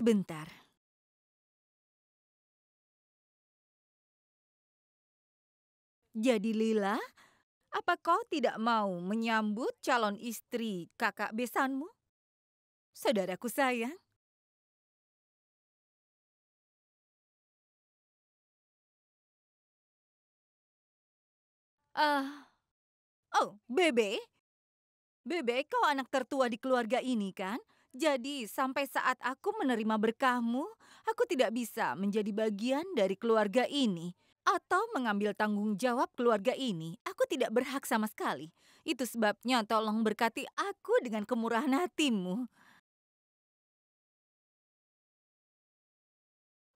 sebentar. Jadi Lila, apa kau tidak mau menyambut calon istri kakak besanmu? Saudaraku sayang. uh, oh, Bebe. Bebe, kau anak tertua di keluarga ini kan? Jadi, sampai saat aku menerima berkahmu, aku tidak bisa menjadi bagian dari keluarga ini atau mengambil tanggung jawab keluarga ini. Aku tidak berhak sama sekali. Itu sebabnya tolong berkati aku dengan kemurahan hatimu.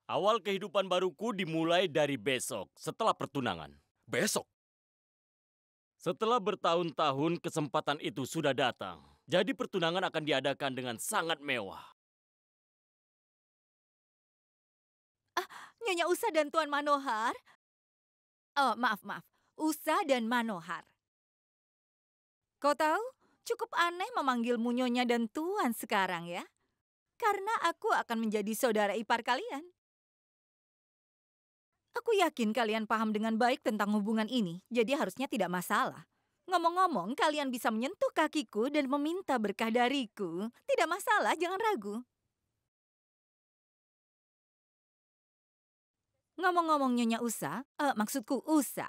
Awal kehidupan baruku dimulai dari besok setelah pertunangan. Besok? Setelah bertahun-tahun kesempatan itu sudah datang. Jadi pertunangan akan diadakan dengan sangat mewah. Ah, Nyonya Usa dan Tuan Manohar? Oh, maaf, maaf. Usa dan Manohar. Kau tahu, cukup aneh memanggilmu Nyonya dan Tuan sekarang ya. Karena aku akan menjadi saudara ipar kalian. Aku yakin kalian paham dengan baik tentang hubungan ini, jadi harusnya tidak masalah. Ngomong-ngomong, kalian bisa menyentuh kakiku dan meminta berkah dariku. Tidak masalah, jangan ragu. Ngomong-ngomong Nyonya Usa, uh, maksudku Usa,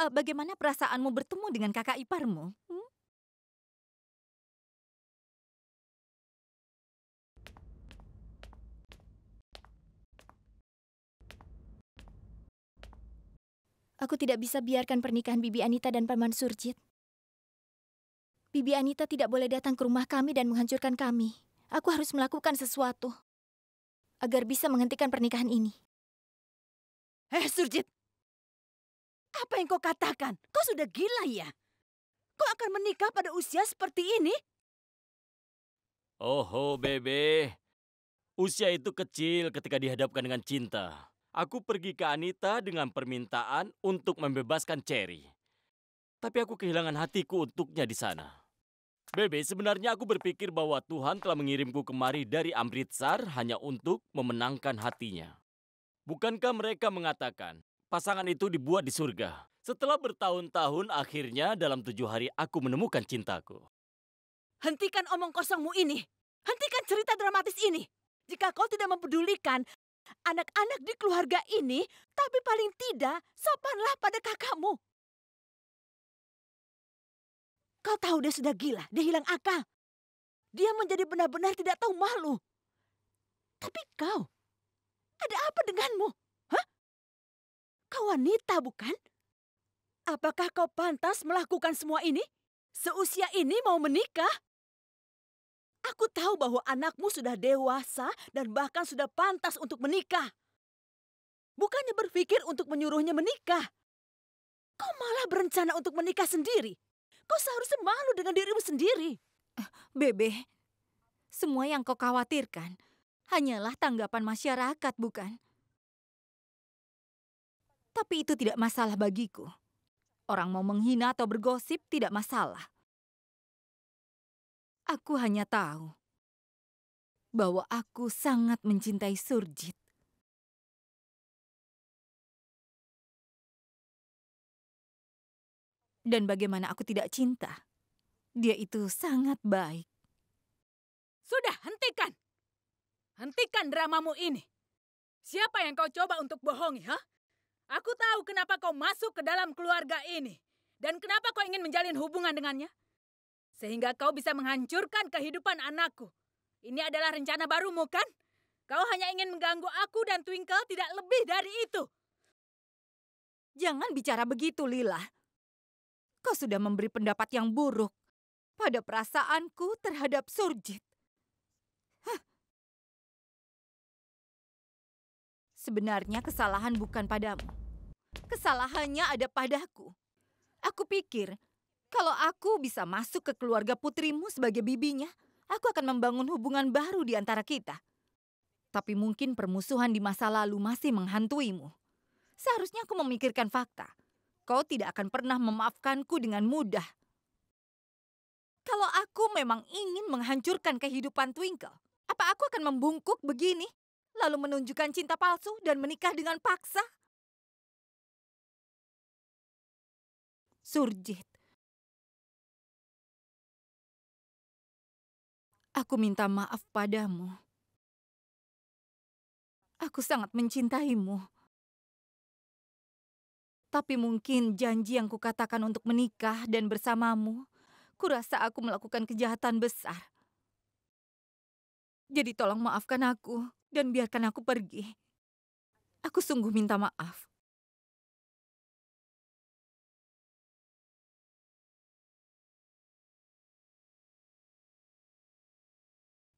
uh, bagaimana perasaanmu bertemu dengan kakak iparmu? Hmm? Aku tidak bisa biarkan pernikahan Bibi Anita dan Paman Surjit. Bibi Anita tidak boleh datang ke rumah kami dan menghancurkan kami. Aku harus melakukan sesuatu agar bisa menghentikan pernikahan ini. Eh, Surjit. Apa yang kau katakan? Kau sudah gila ya? Kau akan menikah pada usia seperti ini? Oh Oho, Bebe. Usia itu kecil ketika dihadapkan dengan cinta. Aku pergi ke Anita dengan permintaan untuk membebaskan Cherry. Tapi aku kehilangan hatiku untuknya di sana. Bebe, sebenarnya aku berpikir bahwa Tuhan telah mengirimku kemari dari Amritsar hanya untuk memenangkan hatinya. Bukankah mereka mengatakan, pasangan itu dibuat di surga? Setelah bertahun-tahun, akhirnya dalam tujuh hari aku menemukan cintaku. Hentikan omong kosongmu ini. Hentikan cerita dramatis ini. Jika kau tidak mempedulikan anak-anak di keluarga ini, tapi paling tidak sopanlah pada kakakmu. Kau tahu dia sudah gila, dia hilang akal. Dia menjadi benar-benar tidak tahu malu. Tapi kau, ada apa denganmu? Hah? Kau wanita bukan? Apakah kau pantas melakukan semua ini? Seusia ini mau menikah? Aku tahu bahwa anakmu sudah dewasa dan bahkan sudah pantas untuk menikah. Bukannya berpikir untuk menyuruhnya menikah. Kau malah berencana untuk menikah sendiri. Kau seharusnya malu dengan dirimu sendiri. Eh, Bebe, semua yang kau khawatirkan hanyalah tanggapan masyarakat, bukan? Tapi itu tidak masalah bagiku. Orang mau menghina atau bergosip tidak masalah. Aku hanya tahu bahwa aku sangat mencintai Surjit. Dan bagaimana aku tidak cinta. Dia itu sangat baik. Sudah, hentikan. Hentikan dramamu ini. Siapa yang kau coba untuk bohongi, ha? Aku tahu kenapa kau masuk ke dalam keluarga ini. Dan kenapa kau ingin menjalin hubungan dengannya. Sehingga kau bisa menghancurkan kehidupan anakku. Ini adalah rencana barumu, kan? Kau hanya ingin mengganggu aku dan Twinkle tidak lebih dari itu. Jangan bicara begitu, Lila kau sudah memberi pendapat yang buruk pada perasaanku terhadap Surjit. Sebenarnya kesalahan bukan padamu. Kesalahannya ada padaku. Aku pikir kalau aku bisa masuk ke keluarga putrimu sebagai bibinya, aku akan membangun hubungan baru di antara kita. Tapi mungkin permusuhan di masa lalu masih menghantuimu. Seharusnya aku memikirkan fakta Kau tidak akan pernah memaafkanku dengan mudah. Kalau aku memang ingin menghancurkan kehidupan Twinkle, apa aku akan membungkuk begini, lalu menunjukkan cinta palsu dan menikah dengan paksa? Surjit. Aku minta maaf padamu. Aku sangat mencintaimu. Tapi mungkin janji yang kukatakan untuk menikah dan bersamamu, kurasa aku melakukan kejahatan besar. Jadi tolong maafkan aku dan biarkan aku pergi. Aku sungguh minta maaf.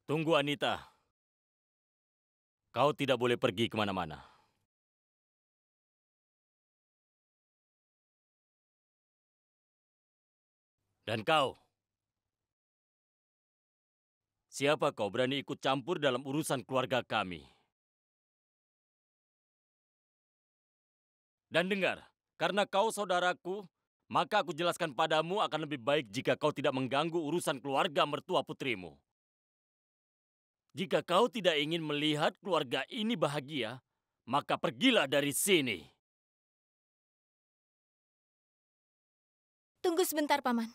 Tunggu Anita. Kau tidak boleh pergi kemana-mana. Dan kau, siapa kau berani ikut campur dalam urusan keluarga kami? Dan dengar, karena kau saudaraku, maka aku jelaskan padamu akan lebih baik jika kau tidak mengganggu urusan keluarga mertua putrimu. Jika kau tidak ingin melihat keluarga ini bahagia, maka pergilah dari sini. Tunggu sebentar, Paman.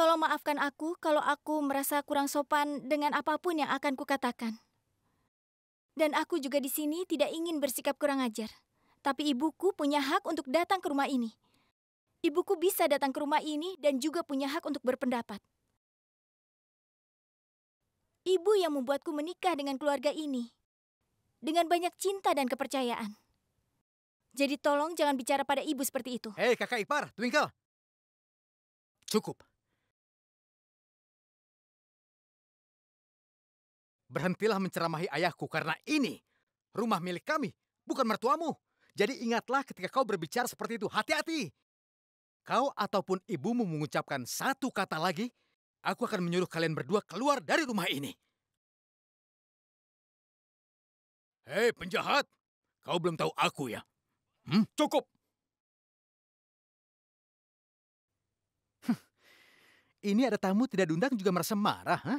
Tolong maafkan aku kalau aku merasa kurang sopan dengan apapun yang akan kukatakan. Dan aku juga di sini tidak ingin bersikap kurang ajar. Tapi ibuku punya hak untuk datang ke rumah ini. Ibuku bisa datang ke rumah ini dan juga punya hak untuk berpendapat. Ibu yang membuatku menikah dengan keluarga ini. Dengan banyak cinta dan kepercayaan. Jadi tolong jangan bicara pada ibu seperti itu. Hei kakak ipar, Twinkle. Cukup. Berhentilah menceramahi ayahku karena ini rumah milik kami, bukan mertuamu. Jadi ingatlah ketika kau berbicara seperti itu, hati-hati. Kau ataupun ibumu mengucapkan satu kata lagi, aku akan menyuruh kalian berdua keluar dari rumah ini. Hei penjahat, kau belum tahu aku ya? Hmm? Cukup. ini ada tamu tidak diundang juga merasa marah, ha?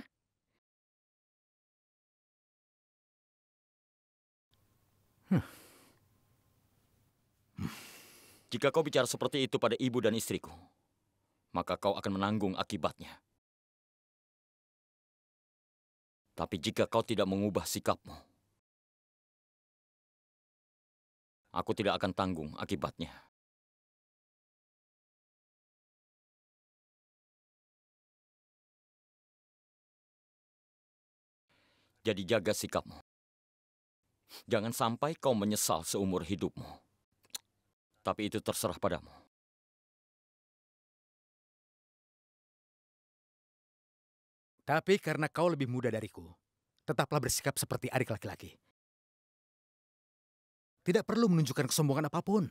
Jika kau bicara seperti itu pada ibu dan istriku, maka kau akan menanggung akibatnya. Tapi jika kau tidak mengubah sikapmu, aku tidak akan tanggung akibatnya. Jadi jaga sikapmu. Jangan sampai kau menyesal seumur hidupmu tapi itu terserah padamu. Tapi karena kau lebih muda dariku, tetaplah bersikap seperti adik laki-laki. Tidak perlu menunjukkan kesombongan apapun.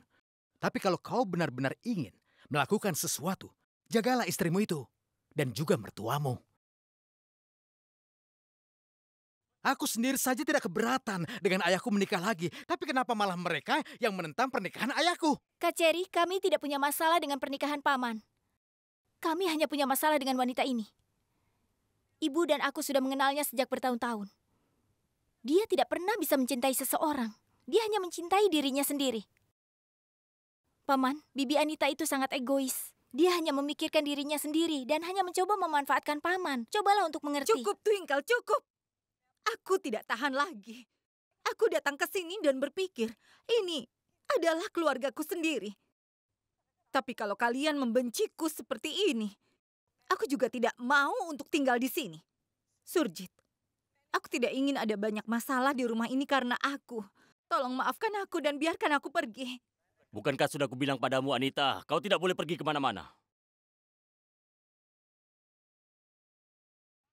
Tapi kalau kau benar-benar ingin melakukan sesuatu, jagalah istrimu itu dan juga mertuamu. Aku sendiri saja tidak keberatan dengan ayahku menikah lagi, tapi kenapa malah mereka yang menentang pernikahan ayahku? Kak Cherry, kami tidak punya masalah dengan pernikahan paman. Kami hanya punya masalah dengan wanita ini. Ibu dan aku sudah mengenalnya sejak bertahun-tahun. Dia tidak pernah bisa mencintai seseorang. Dia hanya mencintai dirinya sendiri. Paman, Bibi Anita itu sangat egois. Dia hanya memikirkan dirinya sendiri dan hanya mencoba memanfaatkan paman. Cobalah untuk mengerti. Cukup, Twinkle, cukup. Aku tidak tahan lagi. Aku datang ke sini dan berpikir, ini adalah keluargaku sendiri. Tapi kalau kalian membenciku seperti ini, aku juga tidak mau untuk tinggal di sini. Surjit, aku tidak ingin ada banyak masalah di rumah ini karena aku. Tolong maafkan aku dan biarkan aku pergi. Bukankah sudah kubilang padamu, Anita, kau tidak boleh pergi kemana-mana?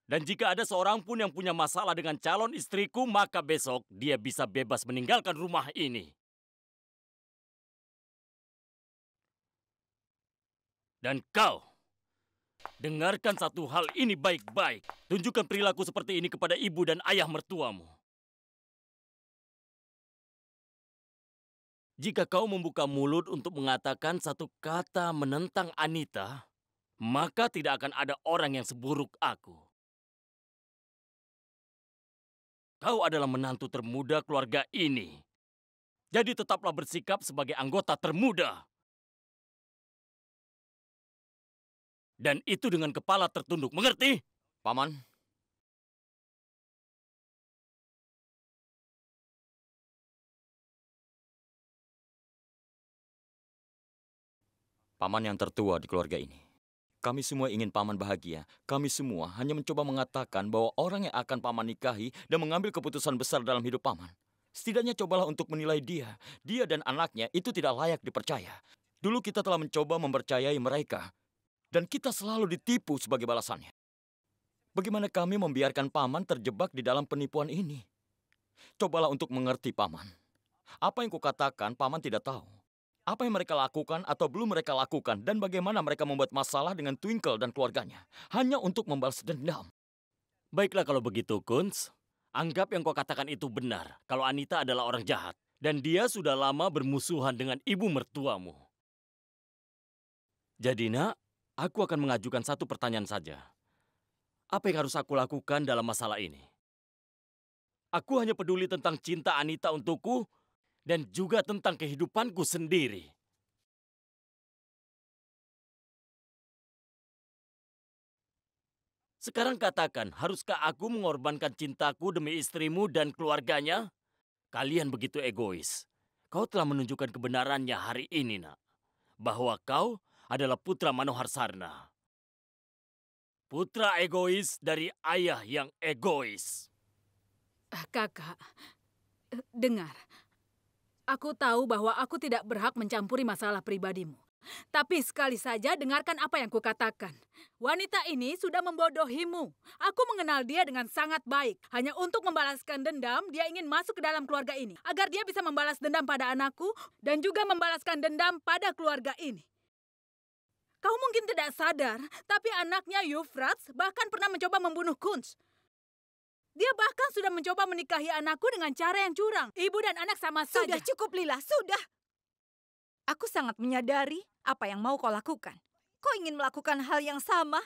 Dan jika ada seorang pun yang punya masalah dengan calon istriku, maka besok dia bisa bebas meninggalkan rumah ini. Dan kau, dengarkan satu hal ini baik-baik. Tunjukkan perilaku seperti ini kepada ibu dan ayah mertuamu. Jika kau membuka mulut untuk mengatakan satu kata menentang Anita, maka tidak akan ada orang yang seburuk aku. Kau adalah menantu termuda keluarga ini. Jadi tetaplah bersikap sebagai anggota termuda. Dan itu dengan kepala tertunduk, mengerti? Paman. Paman yang tertua di keluarga ini. Kami semua ingin paman bahagia. Kami semua hanya mencoba mengatakan bahwa orang yang akan paman nikahi dan mengambil keputusan besar dalam hidup paman. Setidaknya cobalah untuk menilai dia. Dia dan anaknya itu tidak layak dipercaya. Dulu kita telah mencoba mempercayai mereka. Dan kita selalu ditipu sebagai balasannya. Bagaimana kami membiarkan paman terjebak di dalam penipuan ini? Cobalah untuk mengerti paman. Apa yang kukatakan paman tidak tahu apa yang mereka lakukan atau belum mereka lakukan dan bagaimana mereka membuat masalah dengan Twinkle dan keluarganya hanya untuk membalas dendam. Baiklah kalau begitu, Kunz. Anggap yang kau katakan itu benar kalau Anita adalah orang jahat dan dia sudah lama bermusuhan dengan ibu mertuamu. Jadi, nak, aku akan mengajukan satu pertanyaan saja. Apa yang harus aku lakukan dalam masalah ini? Aku hanya peduli tentang cinta Anita untukku dan juga tentang kehidupanku sendiri. Sekarang katakan, haruskah aku mengorbankan cintaku demi istrimu dan keluarganya? Kalian begitu egois. Kau telah menunjukkan kebenarannya hari ini, nak. Bahwa kau adalah putra Manohar Sarna. Putra egois dari ayah yang egois. Ah, Kakak, eh, dengar. Aku tahu bahwa aku tidak berhak mencampuri masalah pribadimu. Tapi sekali saja dengarkan apa yang kukatakan. Wanita ini sudah membodohimu. Aku mengenal dia dengan sangat baik. Hanya untuk membalaskan dendam, dia ingin masuk ke dalam keluarga ini. Agar dia bisa membalas dendam pada anakku dan juga membalaskan dendam pada keluarga ini. Kau mungkin tidak sadar, tapi anaknya Yufrats bahkan pernah mencoba membunuh Kunz. Dia bahkan sudah mencoba menikahi anakku dengan cara yang curang. Ibu dan anak sama sudah saja. Sudah cukup, Lila. Sudah. Aku sangat menyadari apa yang mau kau lakukan. Kau ingin melakukan hal yang sama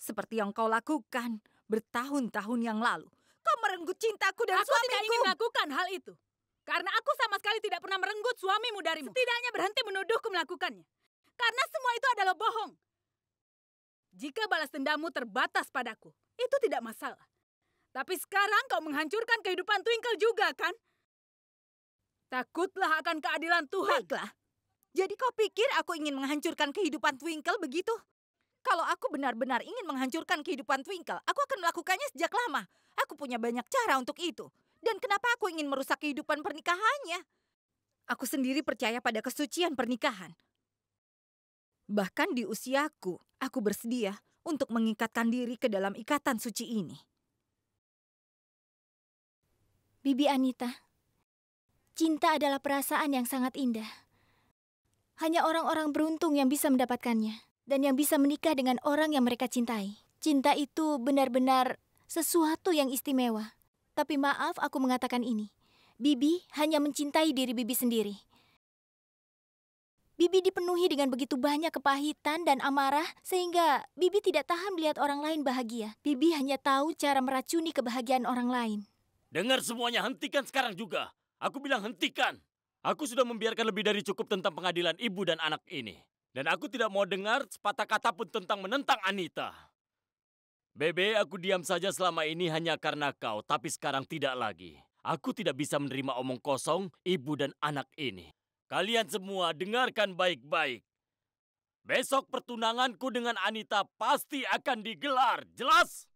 seperti yang kau lakukan bertahun-tahun yang lalu. Kau merenggut cintaku dan aku suamiku. Aku tidak ingin melakukan hal itu. Karena aku sama sekali tidak pernah merenggut suamimu darimu. Setidaknya berhenti menuduhku melakukannya. Karena semua itu adalah bohong. Jika balas dendamu terbatas padaku, itu tidak masalah. Tapi sekarang kau menghancurkan kehidupan Twinkle juga, kan? Takutlah akan keadilan Tuhan. Baiklah. Jadi kau pikir aku ingin menghancurkan kehidupan Twinkle begitu? Kalau aku benar-benar ingin menghancurkan kehidupan Twinkle, aku akan melakukannya sejak lama. Aku punya banyak cara untuk itu. Dan kenapa aku ingin merusak kehidupan pernikahannya? Aku sendiri percaya pada kesucian pernikahan. Bahkan di usiaku, aku bersedia untuk mengikatkan diri ke dalam ikatan suci ini. Bibi Anita, cinta adalah perasaan yang sangat indah. Hanya orang-orang beruntung yang bisa mendapatkannya dan yang bisa menikah dengan orang yang mereka cintai. Cinta itu benar-benar sesuatu yang istimewa. Tapi maaf aku mengatakan ini. Bibi hanya mencintai diri Bibi sendiri. Bibi dipenuhi dengan begitu banyak kepahitan dan amarah sehingga Bibi tidak tahan melihat orang lain bahagia. Bibi hanya tahu cara meracuni kebahagiaan orang lain. Dengar semuanya, hentikan sekarang juga. Aku bilang hentikan. Aku sudah membiarkan lebih dari cukup tentang pengadilan ibu dan anak ini. Dan aku tidak mau dengar sepatah kata pun tentang menentang Anita. Bebe, aku diam saja selama ini hanya karena kau, tapi sekarang tidak lagi. Aku tidak bisa menerima omong kosong ibu dan anak ini. Kalian semua dengarkan baik-baik. Besok pertunanganku dengan Anita pasti akan digelar, jelas?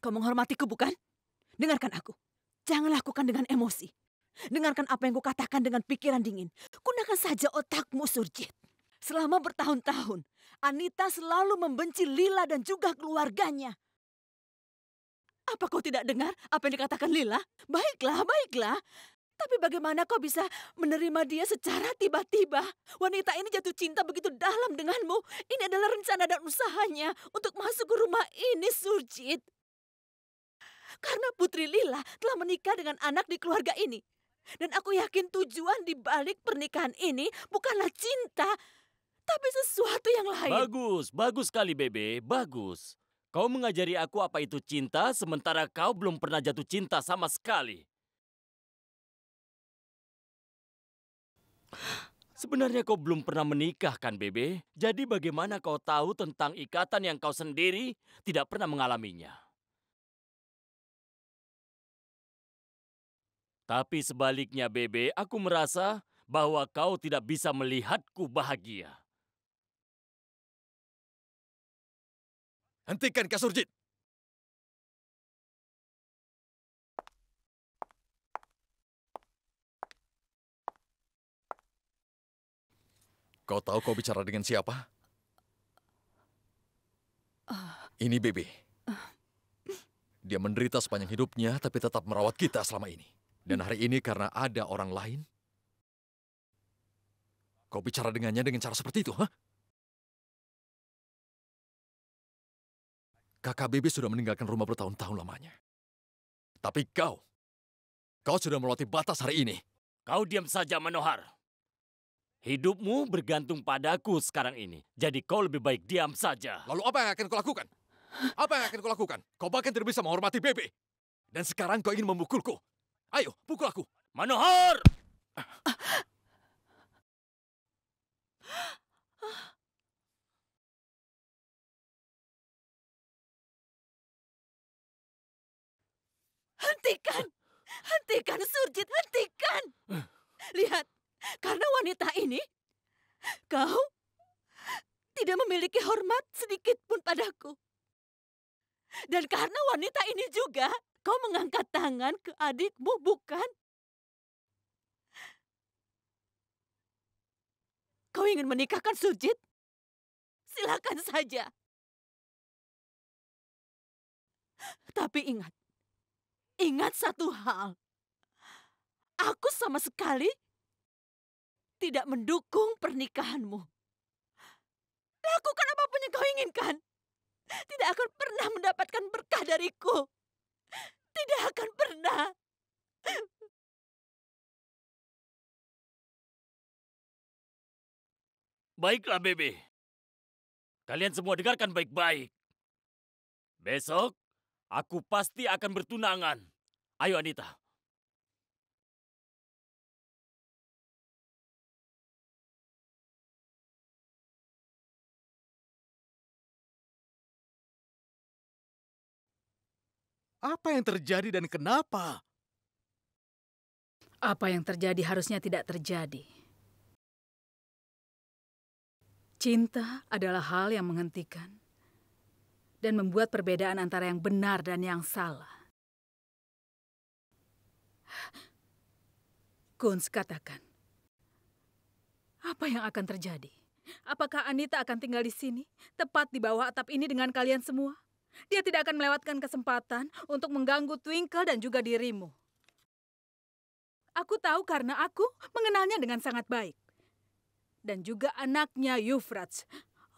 Kau menghormatiku bukan? Dengarkan aku. Jangan lakukan dengan emosi. Dengarkan apa yang kukatakan dengan pikiran dingin. Gunakan saja otakmu, Surjit. Selama bertahun-tahun, Anita selalu membenci Lila dan juga keluarganya. Apa kau tidak dengar apa yang dikatakan Lila? Baiklah, baiklah. Tapi bagaimana kau bisa menerima dia secara tiba-tiba? Wanita ini jatuh cinta begitu dalam denganmu. Ini adalah rencana dan usahanya untuk masuk ke rumah ini, Surjit. Karena Putri Lila telah menikah dengan anak di keluarga ini. Dan aku yakin tujuan di balik pernikahan ini bukanlah cinta, tapi sesuatu yang lain. Bagus, bagus sekali Bebe, bagus. Kau mengajari aku apa itu cinta, sementara kau belum pernah jatuh cinta sama sekali. Sebenarnya kau belum pernah menikah kan, Bebe? Jadi bagaimana kau tahu tentang ikatan yang kau sendiri tidak pernah mengalaminya? Tapi sebaliknya, Bebe, aku merasa bahwa kau tidak bisa melihatku bahagia. Hentikan, Kak Surjit! Kau tahu kau bicara dengan siapa? Ini Bebe. Dia menderita sepanjang hidupnya, tapi tetap merawat kita selama ini. Dan hari ini karena ada orang lain, kau bicara dengannya dengan cara seperti itu, ha? Kakak Bibi sudah meninggalkan rumah bertahun-tahun lamanya. Tapi kau, kau sudah melewati batas hari ini. Kau diam saja, Manohar. Hidupmu bergantung padaku sekarang ini. Jadi kau lebih baik diam saja. Lalu apa yang akan kau lakukan? Apa yang akan kau lakukan? Kau bahkan tidak bisa menghormati Bibi. Dan sekarang kau ingin memukulku. Ayo, pukul aku. Manohar! Hentikan! Hentikan, Surjit, hentikan! Lihat, karena wanita ini, kau tidak memiliki hormat sedikit pun padaku. Dan karena wanita ini juga, Kau mengangkat tangan ke adikmu, bukan? Kau ingin menikahkan Sujit? Silakan saja. Tapi ingat, ingat satu hal. Aku sama sekali tidak mendukung pernikahanmu. Lakukan apapun yang kau inginkan. Tidak akan pernah mendapatkan berkah dariku. Tidak akan pernah. Baiklah, Bebe. Kalian semua dengarkan baik-baik. Besok, aku pasti akan bertunangan. Ayo, Anita. Apa yang terjadi dan kenapa? Apa yang terjadi harusnya tidak terjadi. Cinta adalah hal yang menghentikan dan membuat perbedaan antara yang benar dan yang salah. Kunz katakan, apa yang akan terjadi? Apakah Anita akan tinggal di sini, tepat di bawah atap ini dengan kalian semua? Dia tidak akan melewatkan kesempatan untuk mengganggu Twinkle dan juga dirimu. Aku tahu karena aku mengenalnya dengan sangat baik. Dan juga anaknya Yufrats.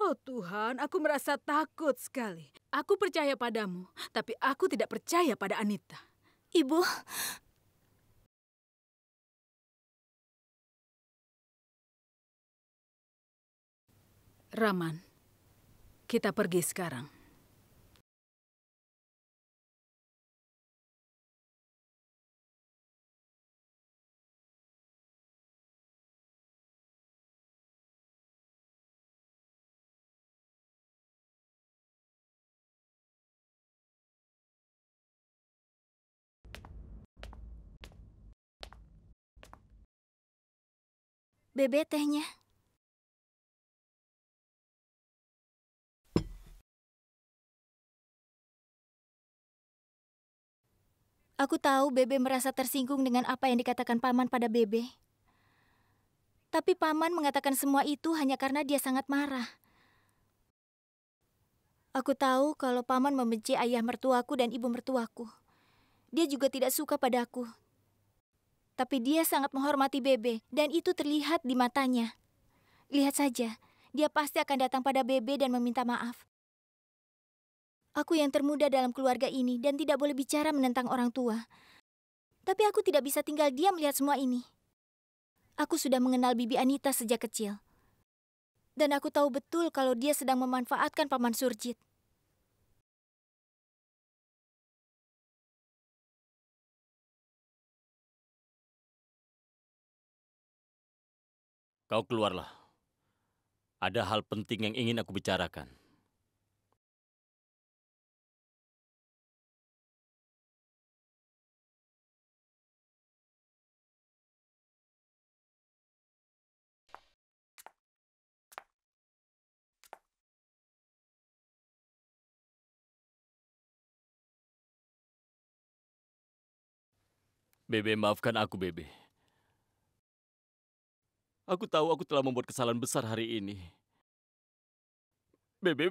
Oh Tuhan, aku merasa takut sekali. Aku percaya padamu, tapi aku tidak percaya pada Anita. Ibu, Raman, kita pergi sekarang. Bebe tehnya. Aku tahu Bebe merasa tersinggung dengan apa yang dikatakan Paman pada Bebe. Tapi Paman mengatakan semua itu hanya karena dia sangat marah. Aku tahu kalau Paman membenci ayah mertuaku dan ibu mertuaku. Dia juga tidak suka padaku, tapi dia sangat menghormati Bebe dan itu terlihat di matanya. Lihat saja, dia pasti akan datang pada Bebe dan meminta maaf. Aku yang termuda dalam keluarga ini dan tidak boleh bicara menentang orang tua. Tapi aku tidak bisa tinggal diam melihat semua ini. Aku sudah mengenal Bibi Anita sejak kecil. Dan aku tahu betul kalau dia sedang memanfaatkan Paman Surjit. Kau keluarlah. Ada hal penting yang ingin aku bicarakan. Bebe, maafkan aku, Bebe. Aku tahu aku telah membuat kesalahan besar hari ini. Bebe,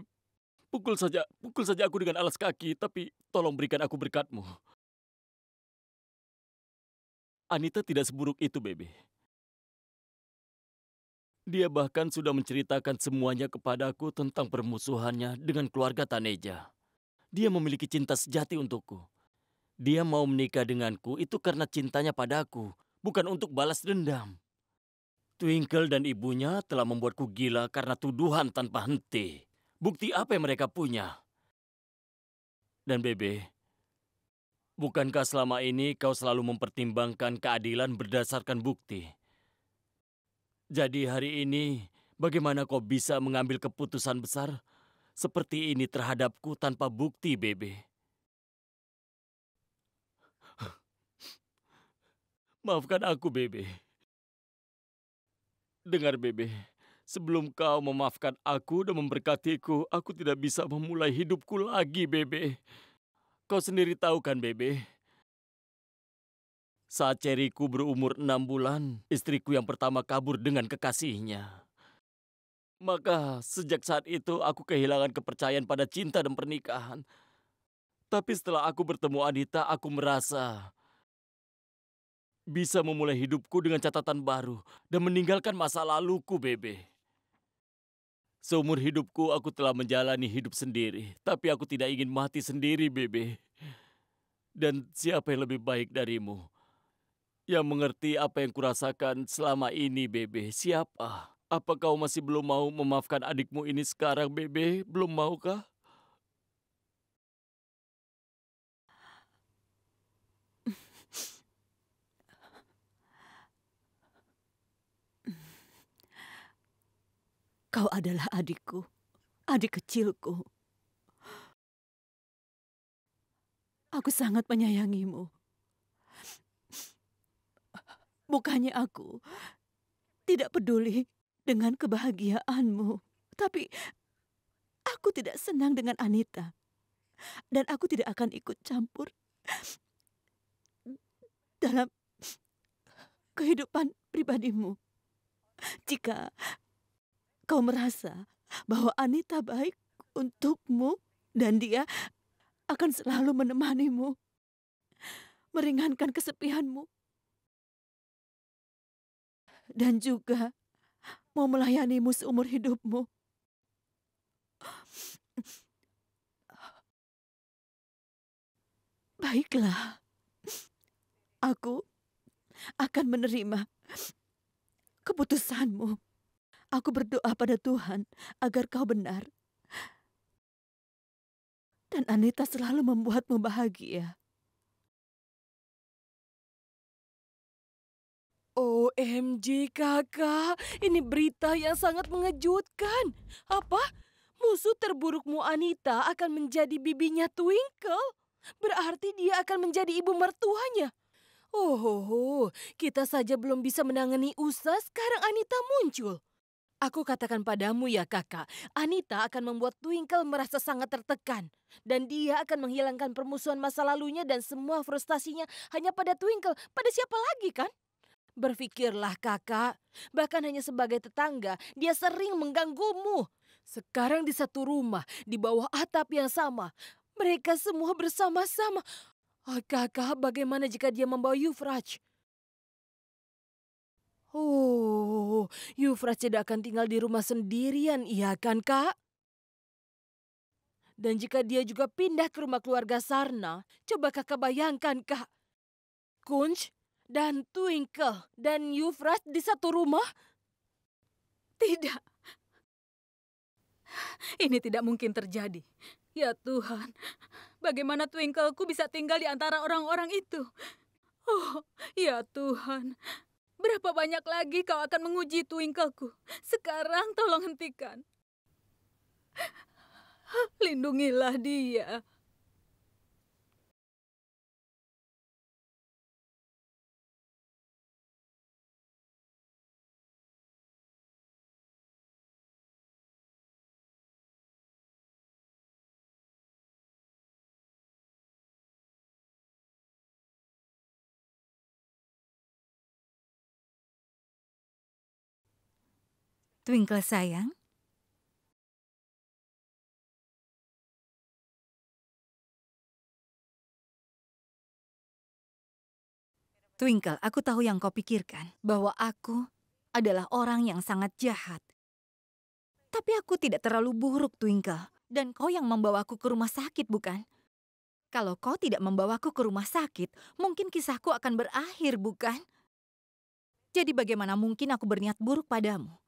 pukul saja, pukul saja aku dengan alas kaki, tapi tolong berikan aku berkatmu. Anita tidak seburuk itu, Bebe. Dia bahkan sudah menceritakan semuanya kepadaku tentang permusuhannya dengan keluarga Taneja. Dia memiliki cinta sejati untukku. Dia mau menikah denganku itu karena cintanya padaku, bukan untuk balas dendam. Twinkle dan ibunya telah membuatku gila karena tuduhan tanpa henti. Bukti apa yang mereka punya? Dan Bebe, bukankah selama ini kau selalu mempertimbangkan keadilan berdasarkan bukti? Jadi hari ini, bagaimana kau bisa mengambil keputusan besar seperti ini terhadapku tanpa bukti, Bebe? Maafkan aku, Bebe. Dengar, Bebe. Sebelum kau memaafkan aku dan memberkatiku, aku tidak bisa memulai hidupku lagi, Bebe. Kau sendiri tahu kan, Bebe? Saat ceriku berumur enam bulan, istriku yang pertama kabur dengan kekasihnya. Maka sejak saat itu aku kehilangan kepercayaan pada cinta dan pernikahan. Tapi setelah aku bertemu Adita, aku merasa bisa memulai hidupku dengan catatan baru dan meninggalkan masa laluku, Bebe. Seumur hidupku aku telah menjalani hidup sendiri, tapi aku tidak ingin mati sendiri, Bebe. Dan siapa yang lebih baik darimu? Yang mengerti apa yang kurasakan selama ini, Bebe. Siapa? Apa kau masih belum mau memaafkan adikmu ini sekarang, Bebe? Belum maukah? Kau adalah adikku, adik kecilku. Aku sangat menyayangimu. Bukannya aku tidak peduli dengan kebahagiaanmu, tapi aku tidak senang dengan Anita. Dan aku tidak akan ikut campur dalam kehidupan pribadimu. Jika kau merasa bahwa Anita baik untukmu dan dia akan selalu menemanimu, meringankan kesepianmu, dan juga mau melayanimu seumur hidupmu. Baiklah, aku akan menerima keputusanmu. Aku berdoa pada Tuhan agar kau benar. Dan Anita selalu membuatmu bahagia. OMG kakak, ini berita yang sangat mengejutkan. Apa? Musuh terburukmu Anita akan menjadi bibinya Twinkle? Berarti dia akan menjadi ibu mertuanya. Oh, kita saja belum bisa menangani usaha sekarang Anita muncul. Aku katakan padamu ya kakak, Anita akan membuat Twinkle merasa sangat tertekan. Dan dia akan menghilangkan permusuhan masa lalunya dan semua frustasinya hanya pada Twinkle. Pada siapa lagi kan? Berpikirlah kakak, bahkan hanya sebagai tetangga, dia sering mengganggumu. Sekarang di satu rumah, di bawah atap yang sama, mereka semua bersama-sama. Oh, kakak, bagaimana jika dia membawa Yufraj? Oh, Yufras tidak akan tinggal di rumah sendirian, iya kan kak? Dan jika dia juga pindah ke rumah keluarga Sarna, coba kakak bayangkan kak. Kunch dan Twinkle dan Yufras di satu rumah? Tidak. Ini tidak mungkin terjadi. Ya Tuhan, bagaimana Twinkleku bisa tinggal di antara orang-orang itu? Oh, ya Tuhan, Berapa banyak lagi kau akan menguji Twinkleku? Sekarang tolong hentikan. Lindungilah dia. Twinkle sayang. Twinkle, aku tahu yang kau pikirkan, bahwa aku adalah orang yang sangat jahat. Tapi aku tidak terlalu buruk, Twinkle. Dan kau yang membawaku ke rumah sakit, bukan? Kalau kau tidak membawaku ke rumah sakit, mungkin kisahku akan berakhir, bukan? Jadi bagaimana mungkin aku berniat buruk padamu?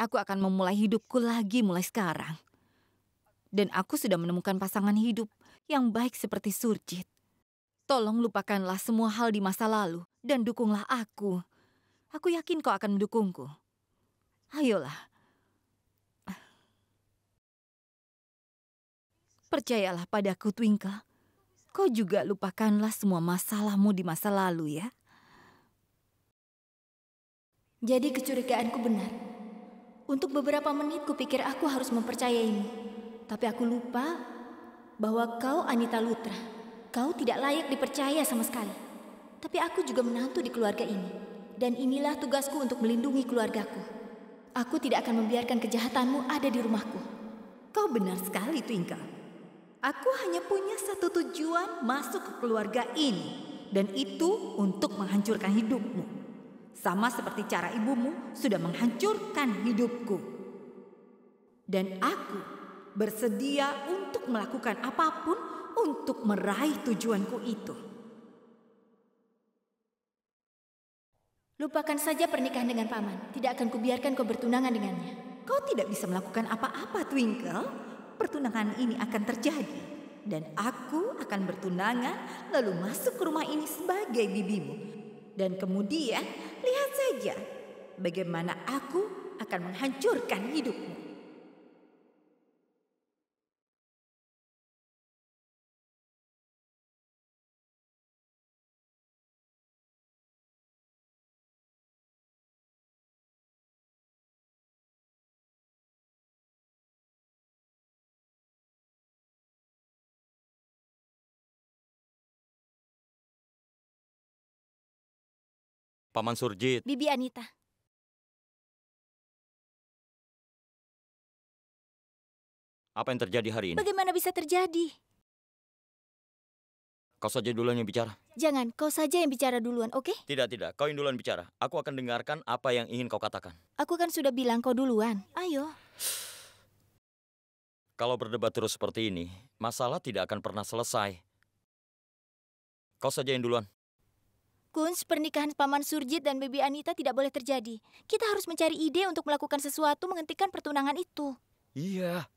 Aku akan memulai hidupku lagi mulai sekarang. Dan aku sudah menemukan pasangan hidup yang baik seperti Surjit. Tolong lupakanlah semua hal di masa lalu dan dukunglah aku. Aku yakin kau akan mendukungku. Ayolah. Percayalah padaku, Twinkle. Kau juga lupakanlah semua masalahmu di masa lalu ya. Jadi kecurigaanku benar. Untuk beberapa menit kupikir aku harus mempercayaimu. Tapi aku lupa bahwa kau Anita Lutra. Kau tidak layak dipercaya sama sekali. Tapi aku juga menantu di keluarga ini. Dan inilah tugasku untuk melindungi keluargaku. Aku tidak akan membiarkan kejahatanmu ada di rumahku. Kau benar sekali, Twinkle. Aku hanya punya satu tujuan masuk ke keluarga ini. Dan itu untuk menghancurkan hidupmu sama seperti cara ibumu sudah menghancurkan hidupku. Dan aku bersedia untuk melakukan apapun untuk meraih tujuanku itu. Lupakan saja pernikahan dengan paman. Tidak akan kubiarkan kau bertunangan dengannya. Kau tidak bisa melakukan apa-apa, Twinkle. Pertunangan ini akan terjadi. Dan aku akan bertunangan lalu masuk ke rumah ini sebagai bibimu dan kemudian lihat saja bagaimana aku akan menghancurkan hidupmu. Paman Surjit. Bibi Anita. Apa yang terjadi hari ini? Bagaimana bisa terjadi? Kau saja duluan yang bicara. Jangan, kau saja yang bicara duluan, oke? Okay? Tidak, tidak. Kau yang duluan bicara. Aku akan dengarkan apa yang ingin kau katakan. Aku kan sudah bilang kau duluan. Ayo. Kalau berdebat terus seperti ini, masalah tidak akan pernah selesai. Kau saja yang duluan. Kunz, pernikahan Paman Surjit dan Baby Anita tidak boleh terjadi. Kita harus mencari ide untuk melakukan sesuatu menghentikan pertunangan itu. Iya.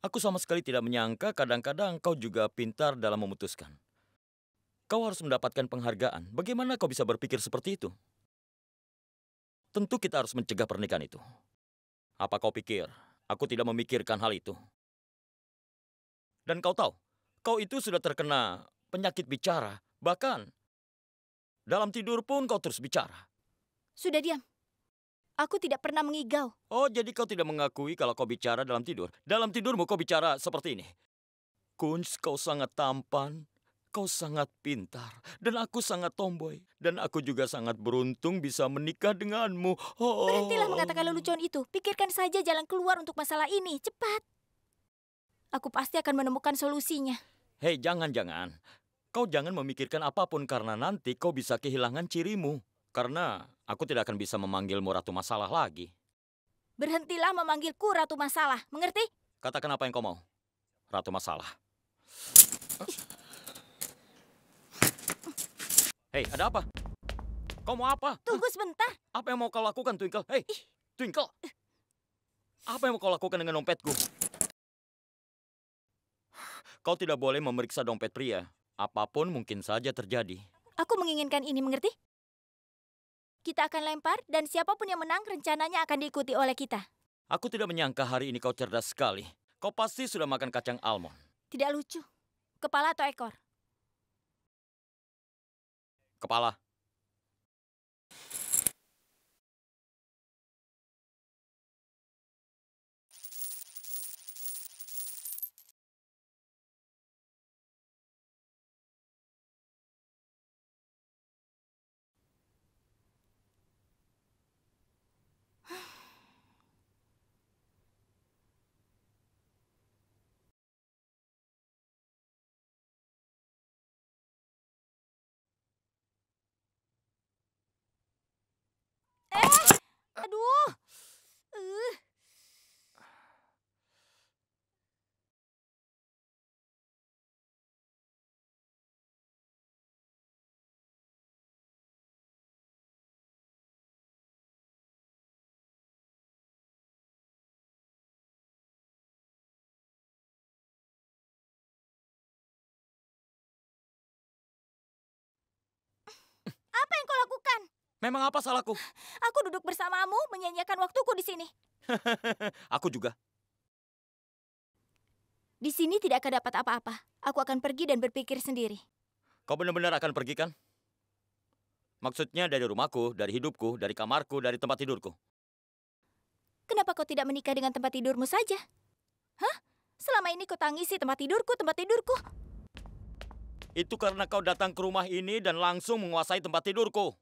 Aku sama sekali tidak menyangka kadang-kadang kau juga pintar dalam memutuskan. Kau harus mendapatkan penghargaan. Bagaimana kau bisa berpikir seperti itu? Tentu kita harus mencegah pernikahan itu. Apa kau pikir? Aku tidak memikirkan hal itu. Dan kau tahu, kau itu sudah terkena penyakit bicara. Bahkan, dalam tidur pun kau terus bicara. Sudah diam. Aku tidak pernah mengigau. Oh, jadi kau tidak mengakui kalau kau bicara dalam tidur. Dalam tidurmu kau bicara seperti ini. Kunz, kau sangat tampan. Kau sangat pintar, dan aku sangat tomboy. Dan aku juga sangat beruntung bisa menikah denganmu. Oh. Berhentilah mengatakan oh. lelucon itu. Pikirkan saja jalan keluar untuk masalah ini. Cepat. Aku pasti akan menemukan solusinya. Hei, jangan-jangan. Kau jangan memikirkan apapun karena nanti kau bisa kehilangan cirimu. Karena aku tidak akan bisa memanggilmu Ratu Masalah lagi. Berhentilah memanggilku Ratu Masalah, mengerti? Katakan apa yang kau mau, Ratu Masalah. Hei, ada apa? Kau mau apa? Tunggu sebentar. Apa yang mau kau lakukan, Twinkle? Hei, Twinkle! Apa yang mau kau lakukan dengan dompetku? Kau tidak boleh memeriksa dompet pria. Apapun mungkin saja terjadi. Aku menginginkan ini, mengerti? Kita akan lempar dan siapapun yang menang rencananya akan diikuti oleh kita. Aku tidak menyangka hari ini kau cerdas sekali. Kau pasti sudah makan kacang almond. Tidak lucu. Kepala atau ekor? kepala Aduh. Uh. Apa yang kau lakukan? Memang apa salahku? Aku duduk bersamamu menyanyiakan waktuku di sini. aku juga. Di sini tidak akan dapat apa-apa. Aku akan pergi dan berpikir sendiri. Kau benar-benar akan pergi kan? Maksudnya dari rumahku, dari hidupku, dari kamarku, dari tempat tidurku. Kenapa kau tidak menikah dengan tempat tidurmu saja? Hah? Selama ini kau tangisi tempat tidurku, tempat tidurku. Itu karena kau datang ke rumah ini dan langsung menguasai tempat tidurku.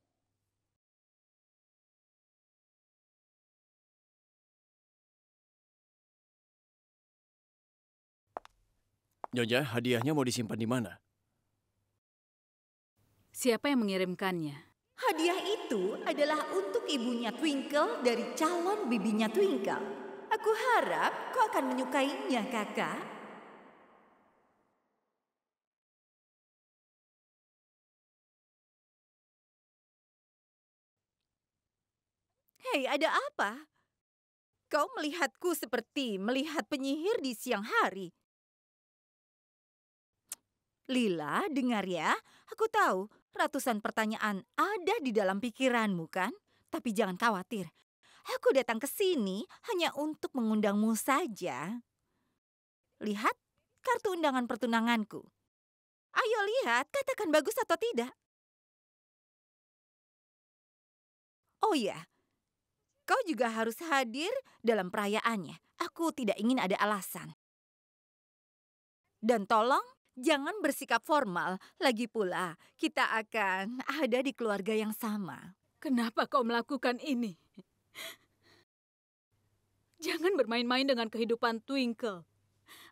Nyonya, hadiahnya mau disimpan di mana? Siapa yang mengirimkannya? Hadiah itu adalah untuk ibunya Twinkle dari calon bibinya Twinkle. Aku harap kau akan menyukainya, kakak. Hei, ada apa? Kau melihatku seperti melihat penyihir di siang hari. Lila, dengar ya. Aku tahu ratusan pertanyaan ada di dalam pikiranmu kan? Tapi jangan khawatir. Aku datang ke sini hanya untuk mengundangmu saja. Lihat kartu undangan pertunanganku. Ayo lihat, katakan bagus atau tidak. Oh ya, kau juga harus hadir dalam perayaannya. Aku tidak ingin ada alasan. Dan tolong Jangan bersikap formal, lagi pula kita akan ada di keluarga yang sama. Kenapa kau melakukan ini? Jangan bermain-main dengan kehidupan Twinkle.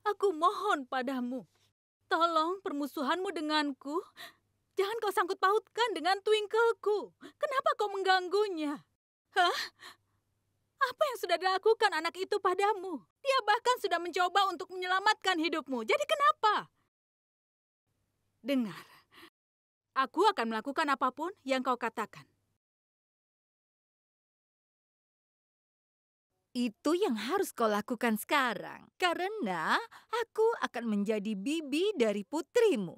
Aku mohon padamu. Tolong permusuhanmu denganku. Jangan kau sangkut pautkan dengan Twinkleku. Kenapa kau mengganggunya? Hah? Apa yang sudah dilakukan anak itu padamu? Dia bahkan sudah mencoba untuk menyelamatkan hidupmu. Jadi kenapa? Dengar, aku akan melakukan apapun yang kau katakan. Itu yang harus kau lakukan sekarang, karena aku akan menjadi bibi dari putrimu.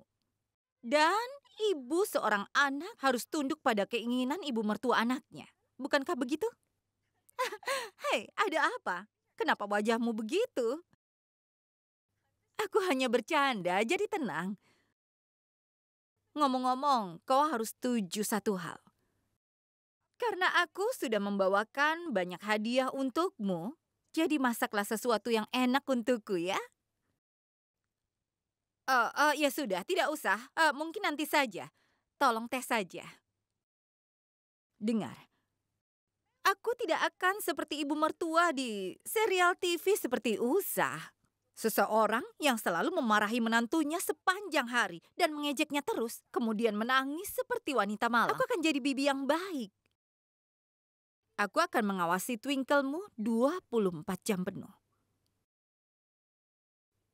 Dan ibu seorang anak harus tunduk pada keinginan ibu mertua anaknya. Bukankah begitu? Hei, ada apa? Kenapa wajahmu begitu? Aku hanya bercanda, jadi tenang. Ngomong-ngomong, kau harus tuju satu hal. Karena aku sudah membawakan banyak hadiah untukmu, jadi masaklah sesuatu yang enak untukku ya. Uh, uh, ya sudah, tidak usah. Uh, mungkin nanti saja. Tolong tes saja. Dengar, aku tidak akan seperti ibu mertua di serial TV seperti Usah. Seseorang yang selalu memarahi menantunya sepanjang hari dan mengejeknya terus, kemudian menangis seperti wanita malang. Aku akan jadi bibi yang baik. Aku akan mengawasi Twinkle-mu 24 jam penuh.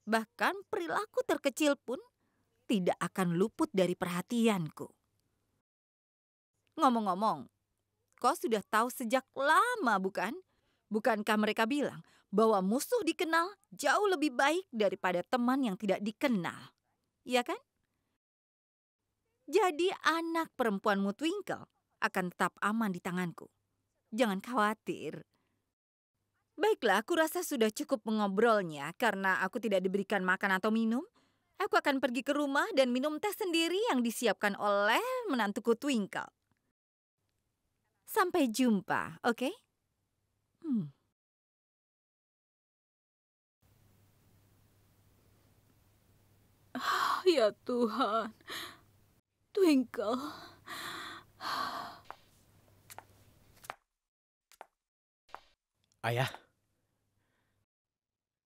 Bahkan perilaku terkecil pun tidak akan luput dari perhatianku. Ngomong-ngomong, kau sudah tahu sejak lama bukan? Bukankah mereka bilang bahwa musuh dikenal jauh lebih baik daripada teman yang tidak dikenal. Iya kan? Jadi anak perempuanmu Twinkle akan tetap aman di tanganku. Jangan khawatir. Baiklah, aku rasa sudah cukup mengobrolnya karena aku tidak diberikan makan atau minum. Aku akan pergi ke rumah dan minum teh sendiri yang disiapkan oleh menantuku Twinkle. Sampai jumpa, oke? Okay? Hmm. Ya Tuhan, Twinkle. Ayah,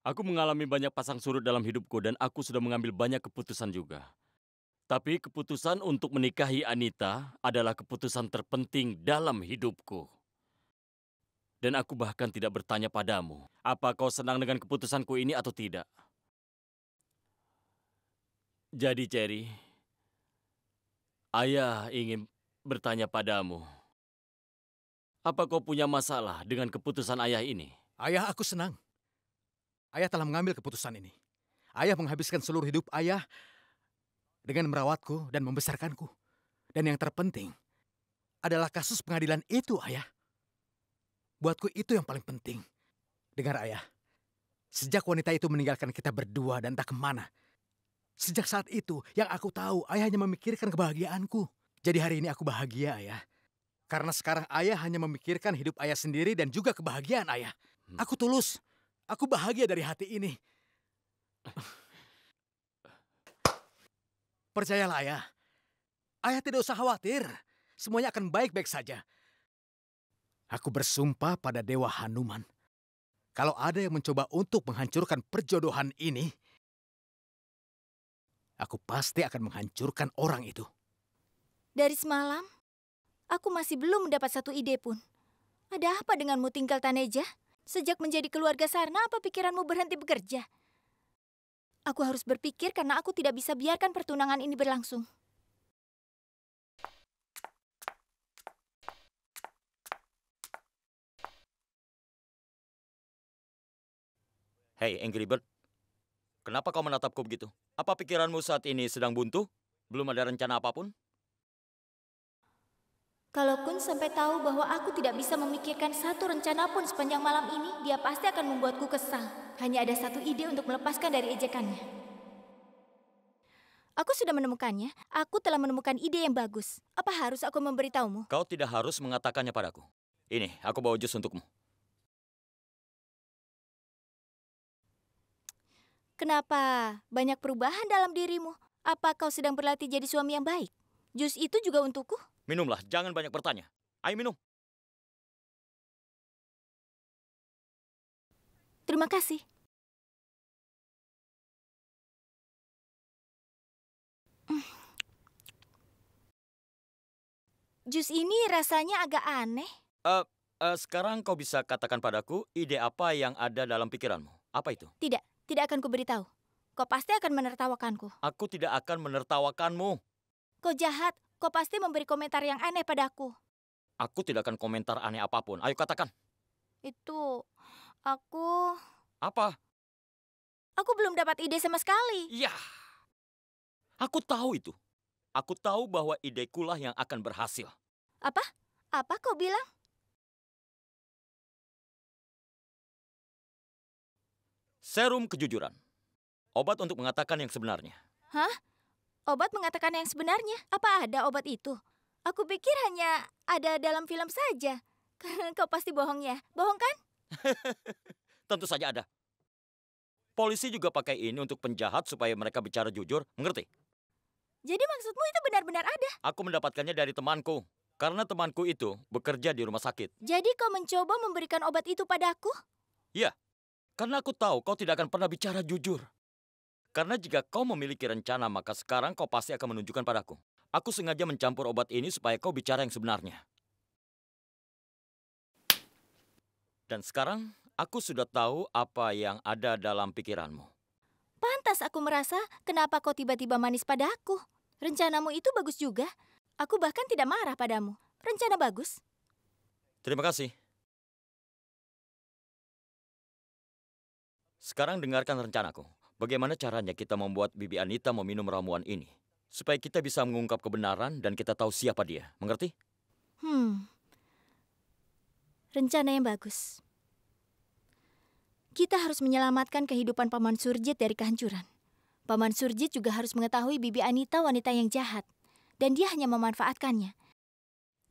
aku mengalami banyak pasang surut dalam hidupku dan aku sudah mengambil banyak keputusan juga. Tapi keputusan untuk menikahi Anita adalah keputusan terpenting dalam hidupku. Dan aku bahkan tidak bertanya padamu, apa kau senang dengan keputusanku ini atau tidak. Jadi, Cherry, ayah ingin bertanya padamu. Apa kau punya masalah dengan keputusan ayah ini? Ayah, aku senang. Ayah telah mengambil keputusan ini. Ayah menghabiskan seluruh hidup ayah dengan merawatku dan membesarkanku. Dan yang terpenting adalah kasus pengadilan itu, ayah. Buatku itu yang paling penting. Dengar ayah, sejak wanita itu meninggalkan kita berdua dan tak kemana, Sejak saat itu, yang aku tahu, ayah hanya memikirkan kebahagiaanku. Jadi hari ini aku bahagia, ayah. Karena sekarang ayah hanya memikirkan hidup ayah sendiri dan juga kebahagiaan ayah. Hmm. Aku tulus. Aku bahagia dari hati ini. Percayalah ayah. Ayah tidak usah khawatir. Semuanya akan baik-baik saja. Aku bersumpah pada Dewa Hanuman. Kalau ada yang mencoba untuk menghancurkan perjodohan ini, Aku pasti akan menghancurkan orang itu. Dari semalam, aku masih belum mendapat satu ide pun. Ada apa denganmu tinggal Taneja? Sejak menjadi keluarga Sarna, apa pikiranmu berhenti bekerja? Aku harus berpikir karena aku tidak bisa biarkan pertunangan ini berlangsung. Hey, Angry Bird. Kenapa kau menatapku begitu? Apa pikiranmu saat ini sedang buntu? Belum ada rencana apapun? Kalau Kun sampai tahu bahwa aku tidak bisa memikirkan satu rencana pun sepanjang malam ini, dia pasti akan membuatku kesal. Hanya ada satu ide untuk melepaskan dari ejekannya. Aku sudah menemukannya. Aku telah menemukan ide yang bagus. Apa harus aku memberitahumu? Kau tidak harus mengatakannya padaku. Ini, aku bawa jus untukmu. Kenapa banyak perubahan dalam dirimu? Apa kau sedang berlatih jadi suami yang baik? Jus itu juga untukku? Minumlah, jangan banyak bertanya. Ayo minum. Terima kasih. Jus ini rasanya agak aneh. Uh, uh, sekarang kau bisa katakan padaku ide apa yang ada dalam pikiranmu? Apa itu? Tidak, tidak akan kuberitahu. Kau pasti akan menertawakanku. Aku tidak akan menertawakanmu. Kau jahat. Kau pasti memberi komentar yang aneh padaku. Aku tidak akan komentar aneh apapun. Ayo katakan. Itu... Aku... Apa? Aku belum dapat ide sama sekali. Ya. Aku tahu itu. Aku tahu bahwa ide kulah yang akan berhasil. Apa? Apa kau bilang? Serum kejujuran. Obat untuk mengatakan yang sebenarnya. Hah? Obat mengatakan yang sebenarnya? Apa ada obat itu? Aku pikir hanya ada dalam film saja. Kau pasti bohong ya. Bohong kan? Tentu saja ada. Polisi juga pakai ini untuk penjahat supaya mereka bicara jujur, mengerti? Jadi maksudmu itu benar-benar ada? Aku mendapatkannya dari temanku. Karena temanku itu bekerja di rumah sakit. Jadi kau mencoba memberikan obat itu padaku? Iya, karena aku tahu kau tidak akan pernah bicara jujur. Karena jika kau memiliki rencana, maka sekarang kau pasti akan menunjukkan padaku. Aku sengaja mencampur obat ini supaya kau bicara yang sebenarnya. Dan sekarang, aku sudah tahu apa yang ada dalam pikiranmu. Pantas aku merasa kenapa kau tiba-tiba manis padaku. Rencanamu itu bagus juga. Aku bahkan tidak marah padamu. Rencana bagus. Terima kasih. Sekarang dengarkan rencanaku. Bagaimana caranya kita membuat Bibi Anita meminum ramuan ini? Supaya kita bisa mengungkap kebenaran dan kita tahu siapa dia. Mengerti? Hmm. Rencana yang bagus. Kita harus menyelamatkan kehidupan Paman Surjit dari kehancuran. Paman Surjit juga harus mengetahui Bibi Anita wanita yang jahat. Dan dia hanya memanfaatkannya.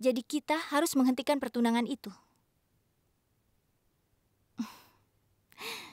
Jadi kita harus menghentikan pertunangan itu.